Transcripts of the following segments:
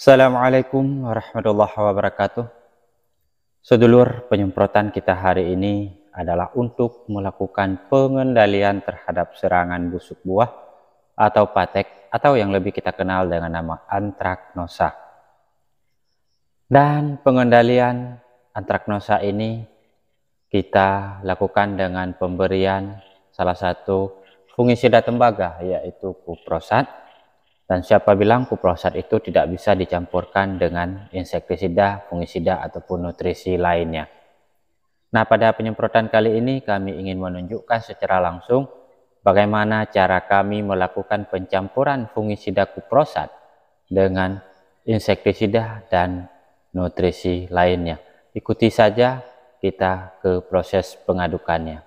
Assalamualaikum warahmatullahi wabarakatuh. Sedulur penyemprotan kita hari ini adalah untuk melakukan pengendalian terhadap serangan busuk buah atau patek atau yang lebih kita kenal dengan nama antraknosa. Dan pengendalian antraknosa ini kita lakukan dengan pemberian salah satu fungisida tembaga yaitu kuprosat dan siapa bilang kuprosat itu tidak bisa dicampurkan dengan insektisida, fungisida, ataupun nutrisi lainnya. Nah, pada penyemprotan kali ini kami ingin menunjukkan secara langsung bagaimana cara kami melakukan pencampuran fungisida kuprosat dengan insektisida dan nutrisi lainnya. Ikuti saja kita ke proses pengadukannya.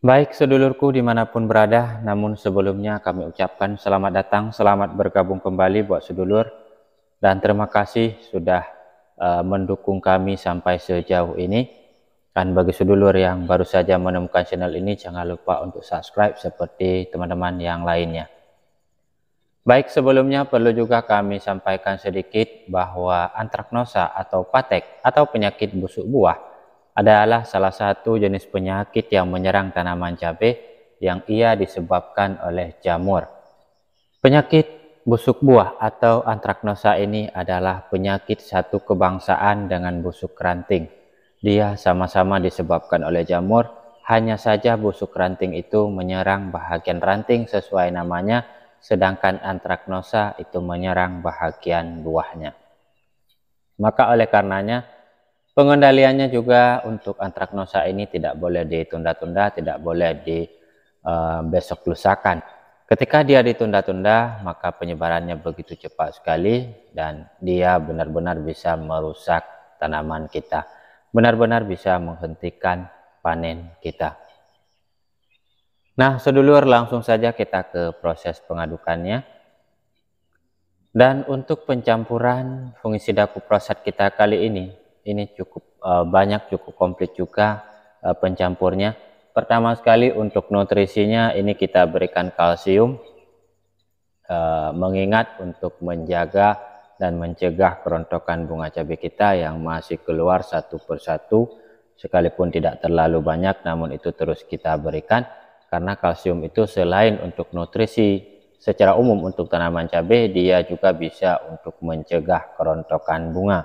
Baik sedulurku dimanapun berada, namun sebelumnya kami ucapkan selamat datang, selamat bergabung kembali buat sedulur. Dan terima kasih sudah uh, mendukung kami sampai sejauh ini. Dan bagi sedulur yang baru saja menemukan channel ini, jangan lupa untuk subscribe seperti teman-teman yang lainnya. Baik sebelumnya perlu juga kami sampaikan sedikit bahwa antraknosa atau patek atau penyakit busuk buah adalah salah satu jenis penyakit yang menyerang tanaman cabai yang ia disebabkan oleh jamur. Penyakit busuk buah atau antraknosa ini adalah penyakit satu kebangsaan dengan busuk ranting. Dia sama-sama disebabkan oleh jamur, hanya saja busuk ranting itu menyerang bahagian ranting sesuai namanya, sedangkan antraknosa itu menyerang bahagian buahnya. Maka oleh karenanya, Pengendaliannya juga untuk antraknosa ini tidak boleh ditunda-tunda, tidak boleh di eh, besok lusakan. Ketika dia ditunda-tunda, maka penyebarannya begitu cepat sekali dan dia benar-benar bisa merusak tanaman kita. Benar-benar bisa menghentikan panen kita. Nah, sedulur langsung saja kita ke proses pengadukannya. Dan untuk pencampuran fungisida kuprosat kita kali ini, ini cukup uh, banyak cukup komplit juga uh, pencampurnya pertama sekali untuk nutrisinya ini kita berikan kalsium uh, mengingat untuk menjaga dan mencegah kerontokan bunga cabai kita yang masih keluar satu persatu sekalipun tidak terlalu banyak namun itu terus kita berikan karena kalsium itu selain untuk nutrisi secara umum untuk tanaman cabai dia juga bisa untuk mencegah kerontokan bunga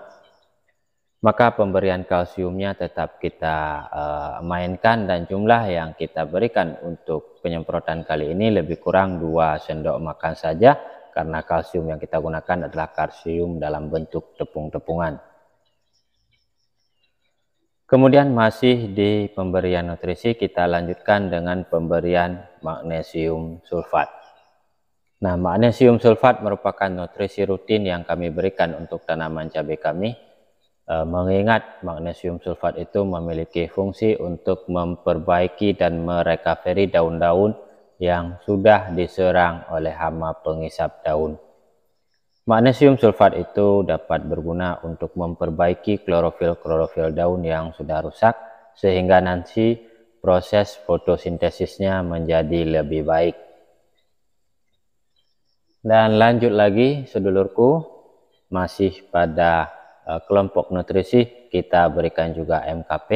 maka pemberian kalsiumnya tetap kita uh, mainkan dan jumlah yang kita berikan untuk penyemprotan kali ini lebih kurang 2 sendok makan saja karena kalsium yang kita gunakan adalah kalsium dalam bentuk tepung-tepungan. Kemudian masih di pemberian nutrisi kita lanjutkan dengan pemberian magnesium sulfat. Nah, magnesium sulfat merupakan nutrisi rutin yang kami berikan untuk tanaman cabai kami Eh, mengingat magnesium sulfat itu memiliki fungsi untuk memperbaiki dan merecovery daun-daun yang sudah diserang oleh hama pengisap daun. Magnesium sulfat itu dapat berguna untuk memperbaiki klorofil-klorofil daun yang sudah rusak sehingga nanti proses fotosintesisnya menjadi lebih baik. Dan lanjut lagi sedulurku masih pada Eh, kelompok nutrisi kita berikan juga MKP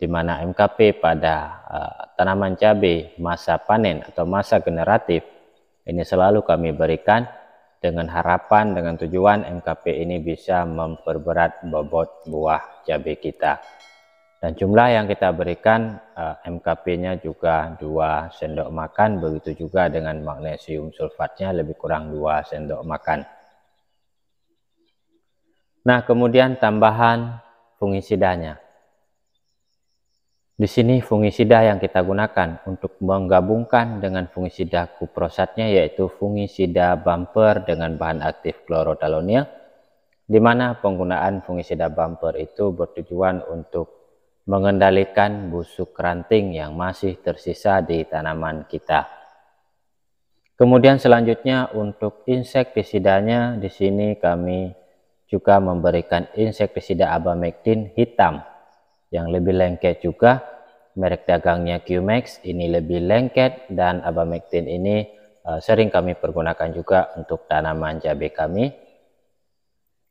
di mana MKP pada eh, tanaman cabai masa panen atau masa generatif ini selalu kami berikan dengan harapan dengan tujuan MKP ini bisa memperberat bobot buah cabai kita dan jumlah yang kita berikan eh, MKP-nya juga dua sendok makan begitu juga dengan magnesium sulfatnya lebih kurang dua sendok makan Nah, kemudian tambahan fungisidanya. Di sini fungisida yang kita gunakan untuk menggabungkan dengan fungisida kuprosatnya yaitu fungisida bumper dengan bahan aktif klorotalonia di mana penggunaan fungisida bumper itu bertujuan untuk mengendalikan busuk ranting yang masih tersisa di tanaman kita. Kemudian selanjutnya untuk insektisidanya di sini kami juga memberikan insektisida abamectin hitam yang lebih lengket juga merek dagangnya QMax ini lebih lengket dan abamectin ini uh, sering kami pergunakan juga untuk tanaman cabai kami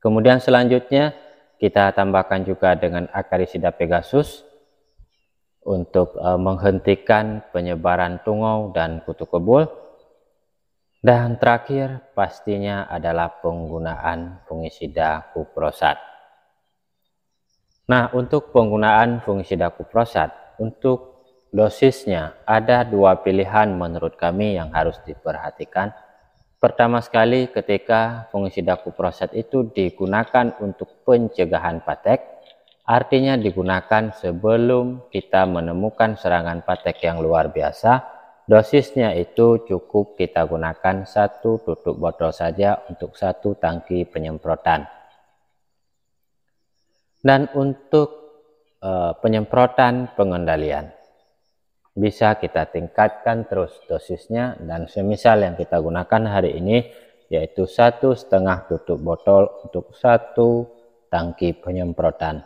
kemudian selanjutnya kita tambahkan juga dengan akarisida pegasus untuk uh, menghentikan penyebaran tungau dan kutu kebul dan terakhir pastinya adalah penggunaan fungisida kuprosat. Nah untuk penggunaan fungisida kuprosat untuk dosisnya ada dua pilihan menurut kami yang harus diperhatikan. Pertama sekali ketika fungisida kuprosat itu digunakan untuk pencegahan patek, artinya digunakan sebelum kita menemukan serangan patek yang luar biasa Dosisnya itu cukup kita gunakan satu tutup botol saja untuk satu tangki penyemprotan. Dan untuk e, penyemprotan pengendalian, bisa kita tingkatkan terus dosisnya dan semisal yang kita gunakan hari ini yaitu satu setengah tutup botol untuk satu tangki penyemprotan.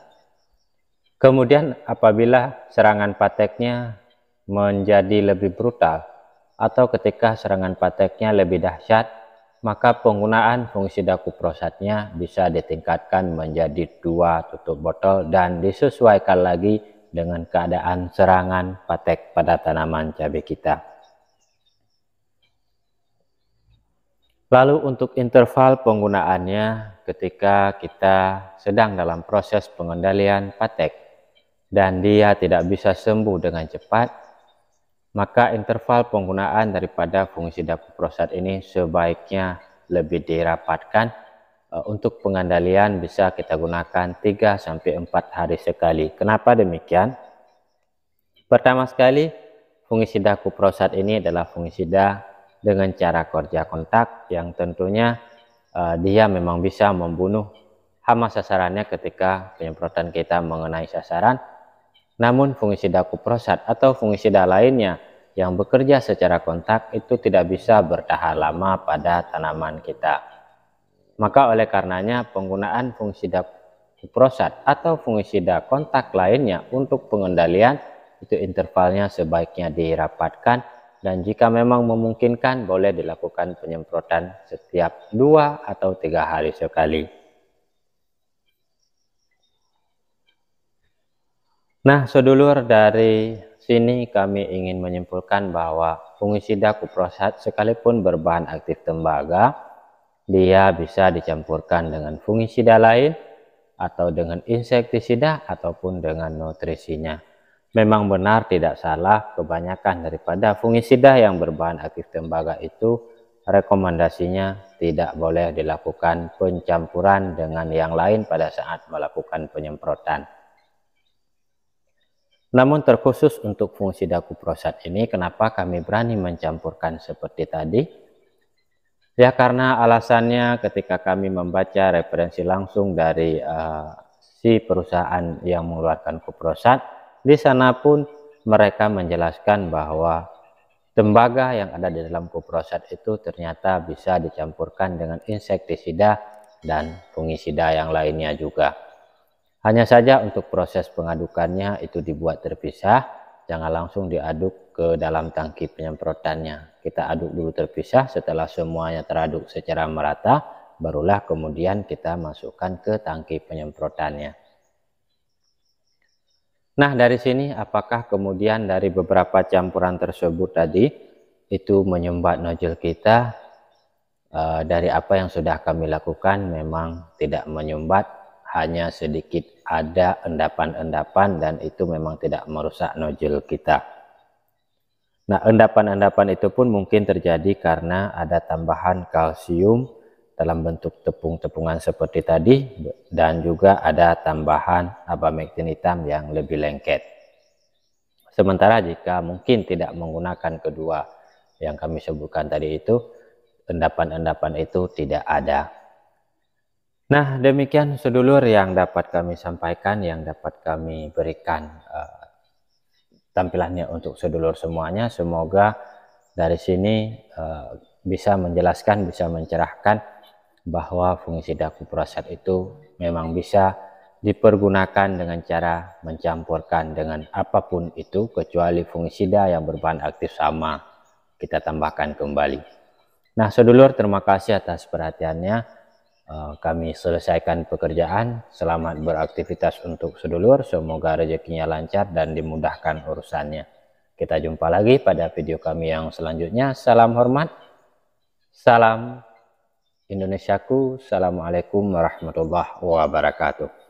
Kemudian apabila serangan pateknya menjadi lebih brutal atau ketika serangan pateknya lebih dahsyat, maka penggunaan fungsi kuprosatnya bisa ditingkatkan menjadi dua tutup botol dan disesuaikan lagi dengan keadaan serangan patek pada tanaman cabai kita. Lalu untuk interval penggunaannya ketika kita sedang dalam proses pengendalian patek dan dia tidak bisa sembuh dengan cepat, maka interval penggunaan daripada fungsi dapur ini sebaiknya lebih dirapatkan e, untuk pengendalian bisa kita gunakan 3 sampai 4 hari sekali. Kenapa demikian? Pertama sekali, fungisida kuprosat ini adalah fungisida dengan cara kerja kontak yang tentunya uh, dia memang bisa membunuh hama sasarannya ketika penyemprotan kita mengenai sasaran namun fungisida kuprosat atau fungisida lainnya yang bekerja secara kontak itu tidak bisa bertahan lama pada tanaman kita. Maka oleh karenanya penggunaan fungisida kuprosat atau fungisida kontak lainnya untuk pengendalian itu intervalnya sebaiknya dirapatkan dan jika memang memungkinkan boleh dilakukan penyemprotan setiap dua atau tiga hari sekali. Nah, sedulur dari sini kami ingin menyimpulkan bahwa fungisida kuprosat sekalipun berbahan aktif tembaga, dia bisa dicampurkan dengan fungisida lain atau dengan insektisida ataupun dengan nutrisinya. Memang benar tidak salah kebanyakan daripada fungisida yang berbahan aktif tembaga itu rekomendasinya tidak boleh dilakukan pencampuran dengan yang lain pada saat melakukan penyemprotan. Namun terkhusus untuk fungsi daku prostat ini, kenapa kami berani mencampurkan seperti tadi? Ya karena alasannya ketika kami membaca referensi langsung dari uh, si perusahaan yang mengeluarkan kuprosat, di sana pun mereka menjelaskan bahwa tembaga yang ada di dalam kuprosat itu ternyata bisa dicampurkan dengan insektisida dan fungisida yang lainnya juga. Hanya saja untuk proses pengadukannya itu dibuat terpisah, jangan langsung diaduk ke dalam tangki penyemprotannya. Kita aduk dulu terpisah, setelah semuanya teraduk secara merata, barulah kemudian kita masukkan ke tangki penyemprotannya. Nah, dari sini apakah kemudian dari beberapa campuran tersebut tadi itu menyumbat nojil kita e, dari apa yang sudah kami lakukan memang tidak menyumbat hanya sedikit ada endapan-endapan dan itu memang tidak merusak nojil kita. Nah, endapan-endapan itu pun mungkin terjadi karena ada tambahan kalsium dalam bentuk tepung-tepungan seperti tadi dan juga ada tambahan abamektin hitam yang lebih lengket. Sementara jika mungkin tidak menggunakan kedua yang kami sebutkan tadi itu, endapan-endapan itu tidak ada Nah, demikian sedulur yang dapat kami sampaikan, yang dapat kami berikan uh, tampilannya untuk sedulur semuanya. Semoga dari sini uh, bisa menjelaskan, bisa mencerahkan bahwa fungisida kuprasat itu memang bisa dipergunakan dengan cara mencampurkan dengan apapun itu kecuali fungisida yang berbahan aktif sama kita tambahkan kembali. Nah, sedulur terima kasih atas perhatiannya. Eh, kami selesaikan pekerjaan. Selamat beraktivitas untuk sedulur. Semoga rezekinya lancar dan dimudahkan urusannya. Kita jumpa lagi pada video kami yang selanjutnya. Salam hormat. Salam Indonesiaku. Assalamualaikum warahmatullahi wabarakatuh.